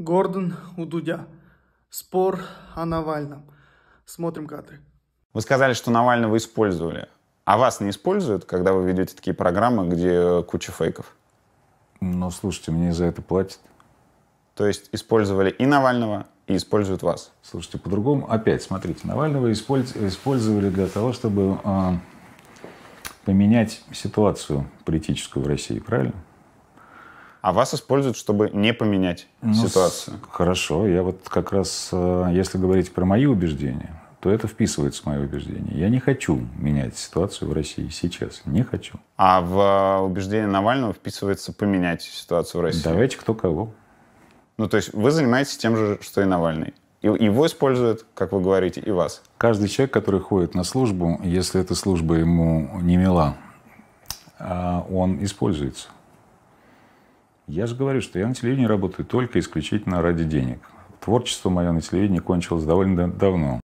Гордон у Дудя. Спор о Навальном. Смотрим кадры. Вы сказали, что Навального использовали. А вас не используют, когда вы ведете такие программы, где куча фейков? Ну, слушайте, мне за это платят. То есть использовали и Навального, и используют вас? Слушайте, по-другому. Опять, смотрите, Навального использовали для того, чтобы а, поменять ситуацию политическую в России, правильно? а вас используют, чтобы не поменять ну, ситуацию. Хорошо, я вот как раз, э, если говорить про мои убеждения, то это вписывается в мои убеждения. Я не хочу менять ситуацию в России сейчас. Не хочу. А в э, убеждение Навального вписывается поменять ситуацию в России? Давайте кто кого. Ну, то есть вы занимаетесь тем же, что и Навальный. И его используют, как вы говорите, и вас. Каждый человек, который ходит на службу, если эта служба ему не мила, э, он используется. Я же говорю, что я на телевидении работаю только исключительно ради денег. Творчество мое на телевидении кончилось довольно давно.